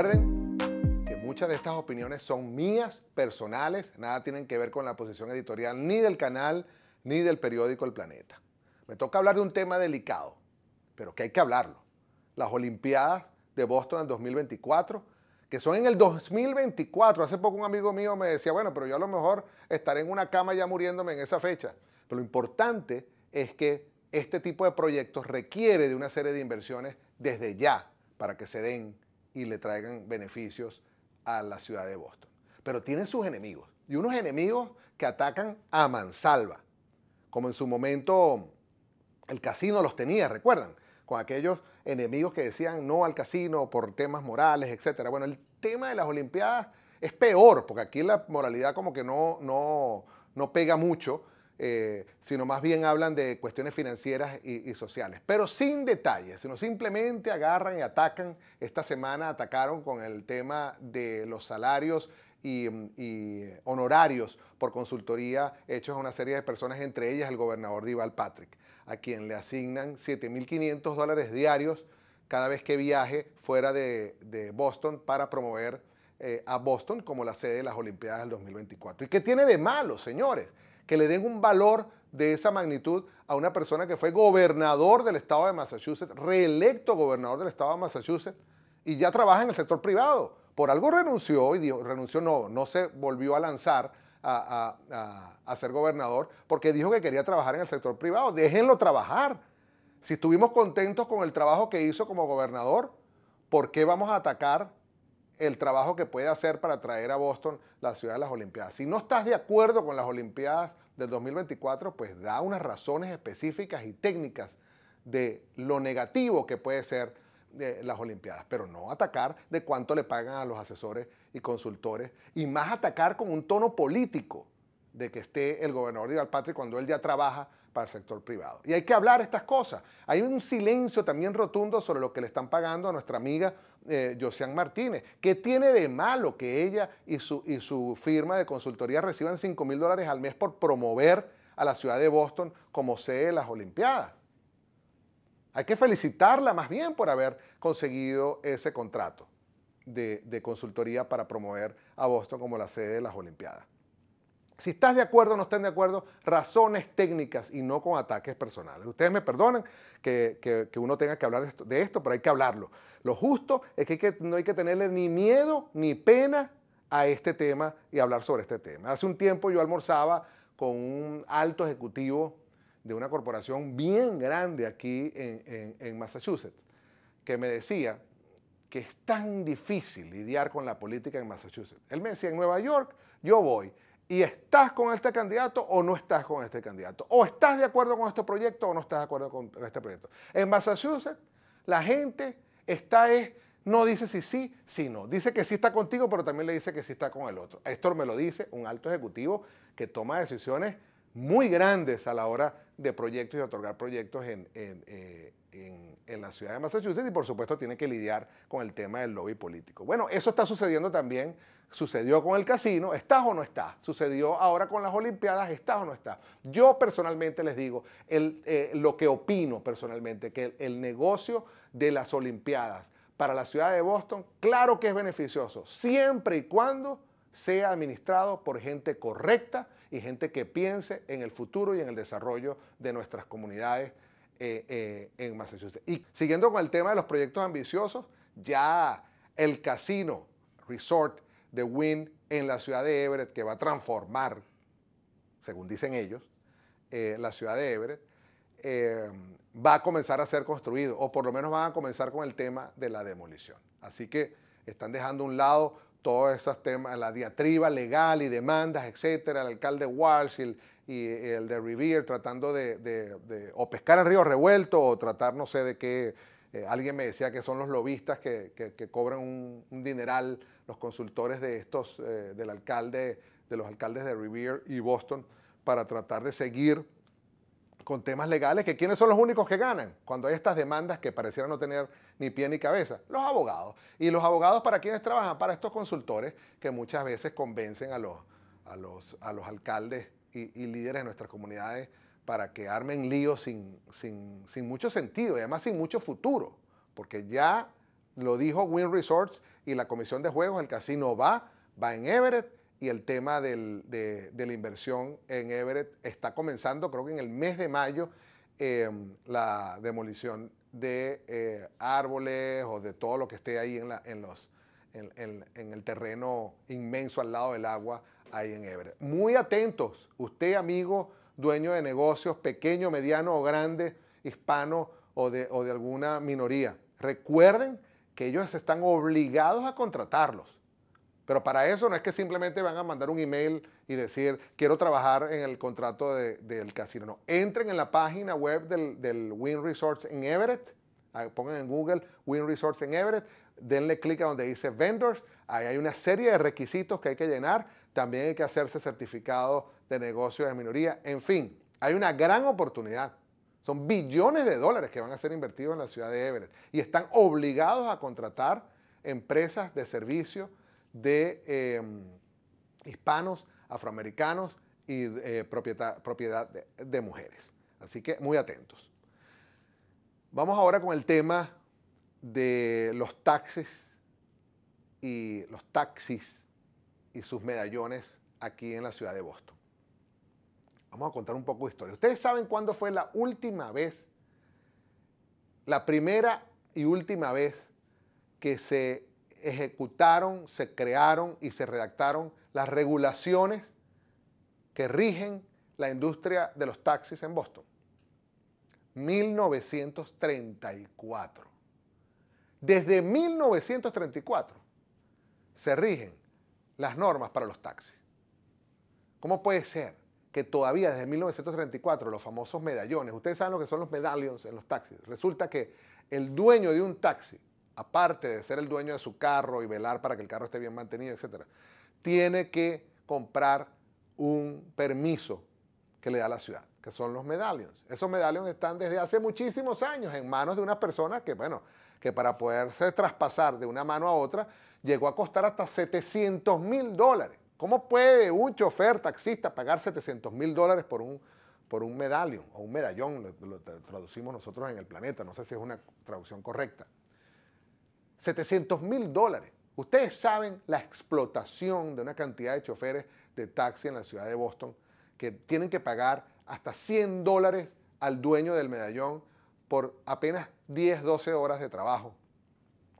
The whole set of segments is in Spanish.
Recuerden que muchas de estas opiniones son mías, personales, nada tienen que ver con la posición editorial ni del canal ni del periódico El Planeta. Me toca hablar de un tema delicado, pero que hay que hablarlo. Las Olimpiadas de Boston en 2024, que son en el 2024. Hace poco un amigo mío me decía, bueno, pero yo a lo mejor estaré en una cama ya muriéndome en esa fecha. Pero lo importante es que este tipo de proyectos requiere de una serie de inversiones desde ya para que se den y le traigan beneficios a la ciudad de Boston. Pero tienen sus enemigos y unos enemigos que atacan a mansalva, como en su momento el casino los tenía, recuerdan, con aquellos enemigos que decían no al casino por temas morales, etc. Bueno, el tema de las Olimpiadas es peor, porque aquí la moralidad como que no, no, no pega mucho, eh, sino más bien hablan de cuestiones financieras y, sociales, pero sin detalles, sino simplemente agarran y atacan. Esta semana atacaron con el tema de los salarios y, honorarios por consultoría hechos a una serie de personas, entre ellas el gobernador Dival Patrick, a quien le asignan 7.500 dólares diarios cada vez que viaje fuera de, Boston para promover eh, a Boston como la sede de las Olimpiadas del 2024. ¿Y qué tiene de malo, señores? que le den un valor de esa magnitud a una persona que fue gobernador del estado de Massachusetts, reelecto gobernador del estado de Massachusetts, y ya trabaja en el sector privado. Por algo renunció, y renunció no, no se volvió a lanzar a, a, ser gobernador porque dijo que quería trabajar en el sector privado. Déjenlo trabajar. Si estuvimos contentos con el trabajo que hizo como gobernador, ¿por qué vamos a atacar el trabajo que puede hacer para traer a Boston la ciudad de las Olimpiadas. Si no estás de acuerdo con las Olimpiadas del 2024, pues da unas razones específicas y técnicas de lo negativo que puede ser eh, las Olimpiadas, pero no atacar de cuánto le pagan a los asesores y consultores, y más atacar con un tono político de que esté el gobernador de Patrick cuando él ya trabaja al sector privado. Y hay que hablar estas cosas. Hay un silencio también rotundo sobre lo que le están pagando a nuestra amiga eh, Josiane Martínez. ¿Qué tiene de malo que ella y su, y su firma de consultoría reciban 5 mil dólares al mes por promover a la ciudad de Boston como sede de las Olimpiadas? Hay que felicitarla más bien por haber conseguido ese contrato de, de consultoría para promover a Boston como la sede de las Olimpiadas. Si estás de acuerdo o no estás de acuerdo, razones técnicas y no con ataques personales. Ustedes me perdonan que, que, uno tenga que hablar de esto, pero hay que hablarlo. Lo justo es que, no hay que tenerle ni miedo ni pena a este tema y hablar sobre este tema. Hace un tiempo yo almorzaba con un alto ejecutivo de una corporación bien grande aquí en, en, Massachusetts, que me decía que es tan difícil lidiar con la política en Massachusetts. Él me decía, en Nueva York yo voy, y estás con este candidato o no estás con este candidato. O estás de acuerdo con este proyecto o no estás de acuerdo con este proyecto. En Massachusetts, la gente está no dice si sí, si no. Dice que sí está contigo, pero también le dice que sí está con el otro. Esto me lo dice un alto ejecutivo que toma decisiones muy grandes a la hora de proyectos y otorgar proyectos eh, en, la ciudad de Massachusetts y por supuesto tiene que lidiar con el tema del lobby político. Bueno, eso está sucediendo también Sucedió con el casino, está o no está. Sucedió ahora con las Olimpiadas, está o no está. Yo personalmente les digo eh, lo que opino personalmente, que el, negocio de las Olimpiadas para la ciudad de Boston, claro que es beneficioso, siempre y cuando sea administrado por gente correcta y gente que piense en el futuro y en el desarrollo de nuestras comunidades eh, eh, en Massachusetts. Y siguiendo con el tema de los proyectos ambiciosos, ya el casino resort de Wynn en la ciudad de Everett, que va a transformar, según dicen ellos, eh, la ciudad de Everett, eh, va a comenzar a ser construido, o por lo menos van a comenzar con el tema de la demolición. Así que están dejando a un lado todos esos temas, la diatriba legal y demandas, etcétera, el alcalde Walsh y el, de Revere tratando de, de, de, o pescar en río revuelto o tratar, no sé de que eh, alguien me decía que son los lobistas que, que, cobran un, un dineral los consultores de estos, eh, del alcalde, de los alcaldes de Revere y Boston, para tratar de seguir con temas legales, que quiénes son los únicos que ganan cuando hay estas demandas que parecieran no tener ni pie ni cabeza, los abogados. ¿Y los abogados para quiénes trabajan? Para estos consultores que muchas veces convencen a los, a los, a los alcaldes y, líderes de nuestras comunidades para que armen líos sin, sin, sin, mucho sentido y además sin mucho futuro, porque ya lo dijo Win Resorts y la comisión de juegos, el casino va, va en Everett y el tema de, la inversión en Everett está comenzando, creo que en el mes de mayo, em, la demolición de eh, árboles o de todo lo que esté ahí en, la, en los, el terreno inmenso al lado del agua, ahí en Everett. Muy atentos, usted amigo, dueño de negocios, pequeño, mediano o grande, hispano o de, o de alguna minoría. Recuerden que ellos están obligados a contratarlos. Pero para eso no es que simplemente van a mandar un email y decir, quiero trabajar en el contrato del casino. No, entren en la página web del, del Win Resorts en Everett, ah, pongan en Google Win Resorts en Everett, denle clic a donde dice Vendors, ahí hay una serie de requisitos que hay que llenar, también hay que hacerse certificado de negocio de minoría, en fin, hay una gran oportunidad. Son billones de dólares que van a ser invertidos en la ciudad de Everett y están obligados a contratar empresas de servicio de em, hispanos, afroamericanos y eh, propiedad, propiedad de, de mujeres. Así que muy atentos. Vamos ahora con el tema de los taxis y los taxis y sus medallones aquí en la ciudad de Boston. Vamos a contar un poco de historia. ¿Ustedes saben cuándo fue la última vez, la primera y última vez que se ejecutaron, se crearon y se redactaron las regulaciones que rigen la industria de los taxis en Boston? 1934. Desde 1934 se rigen las normas para los taxis. ¿Cómo puede ser? que todavía desde 1934, los famosos medallones, ustedes saben lo que son los medallions en los taxis. Resulta que el dueño de un taxi, aparte de ser el dueño de su carro y velar para que el carro esté bien mantenido, etc., tiene que comprar un permiso que le da la ciudad, que son los medallions. Esos medallones están desde hace muchísimos años en manos de una persona que, bueno, que para poderse traspasar de una mano a otra, llegó a costar hasta 700 mil dólares. ¿Cómo puede un chofer taxista pagar 700 mil dólares por un, por un medallion o un medallón? Lo, traducimos nosotros en el planeta, no sé si es una traducción correcta. 700 mil dólares. Ustedes saben la explotación de una cantidad de choferes de taxi en la ciudad de Boston que tienen que pagar hasta 100 dólares al dueño del medallón por apenas 10, 12 horas de trabajo.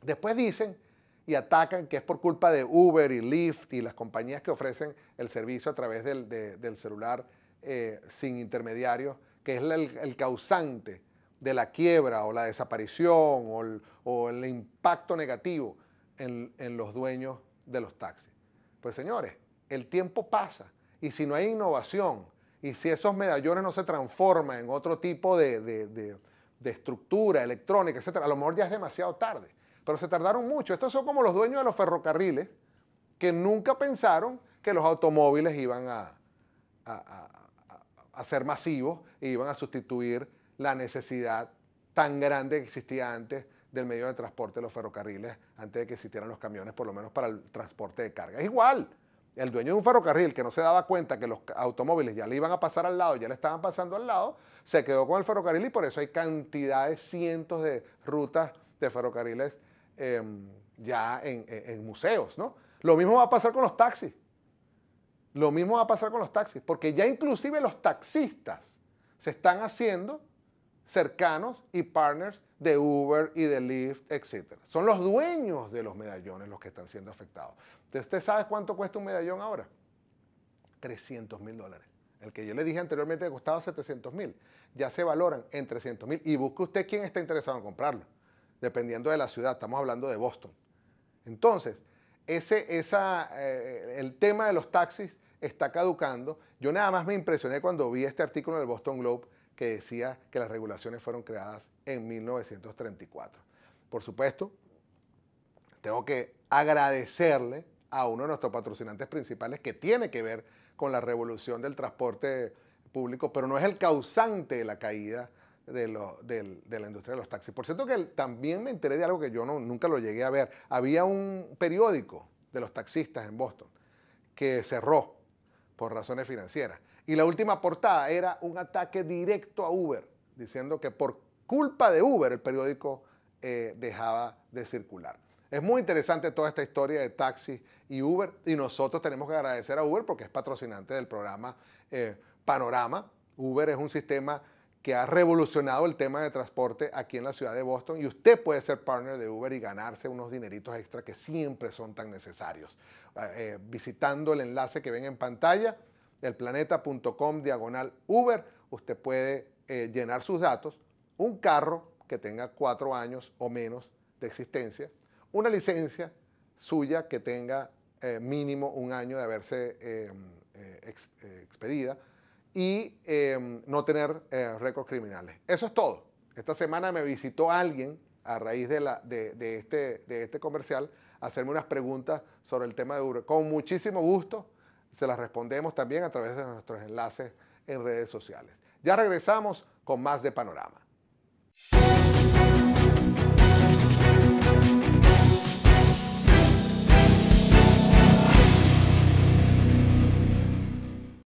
Después dicen y atacan que es por culpa de Uber y Lyft y las compañías que ofrecen el servicio a través del, celular eh, sin intermediarios, que es el, causante de la quiebra o la desaparición o el, impacto negativo en, los dueños de los taxis. Pues señores, el tiempo pasa y si no hay innovación y si esos medallones no se transforman en otro tipo de, de estructura electrónica, etc., a lo mejor ya es demasiado tarde pero se tardaron mucho. Estos son como los dueños de los ferrocarriles que nunca pensaron que los automóviles iban a, a, ser masivos e iban a sustituir la necesidad tan grande que existía antes del medio de transporte de los ferrocarriles, antes de que existieran los camiones, por lo menos para el transporte de carga. Es igual, el dueño de un ferrocarril que no se daba cuenta que los automóviles ya le iban a pasar al lado, ya le estaban pasando al lado, se quedó con el ferrocarril y por eso hay cantidades, cientos de rutas de ferrocarriles Em, ya en, museos, ¿no? Lo mismo va a pasar con los taxis. Lo mismo va a pasar con los taxis, porque ya inclusive los taxistas se están haciendo cercanos y partners de Uber y de Lyft, etc. Son los dueños de los medallones los que están siendo afectados. Entonces, ¿usted sabe cuánto cuesta un medallón ahora? 300 mil dólares. El que yo le dije anteriormente costaba 700 mil. Ya se valoran en 300 mil. Y busque usted quién está interesado en comprarlo dependiendo de la ciudad, estamos hablando de Boston. Entonces, eh, el tema de los taxis está caducando. Yo nada más me impresioné cuando vi este artículo en el Boston Globe que decía que las regulaciones fueron creadas en 1934. Por supuesto, tengo que agradecerle a uno de nuestros patrocinantes principales que tiene que ver con la revolución del transporte público, pero no es el causante de la caída de, la industria de los taxis. Por cierto que también me enteré de algo que yo nunca lo llegué a ver. Había un periódico de los taxistas en Boston que cerró por razones financieras. Y la última portada era un ataque directo a Uber, diciendo que por culpa de Uber el periódico eh, dejaba de circular. Es muy interesante toda esta historia de taxis y Uber y nosotros tenemos que agradecer a Uber porque es patrocinante del programa eh, Panorama. Uber es un sistema que ha revolucionado el tema de transporte aquí en la ciudad de Boston y usted puede ser partner de Uber y ganarse unos dineritos extra que siempre son tan necesarios. Ah, eh, visitando el enlace que ven en pantalla, elplaneta.com diagonal Uber, usted puede eh, llenar sus datos, un carro que tenga cuatro años o menos de existencia, una licencia suya que tenga eh, mínimo un año de haberse em, expedida, y em, no tener eh, récords criminales. Eso es todo. Esta semana me visitó alguien a raíz este, de, este, comercial a hacerme unas preguntas sobre el tema de Uber. Con muchísimo gusto se las respondemos también a través de nuestros enlaces en redes sociales. Ya regresamos con más de Panorama.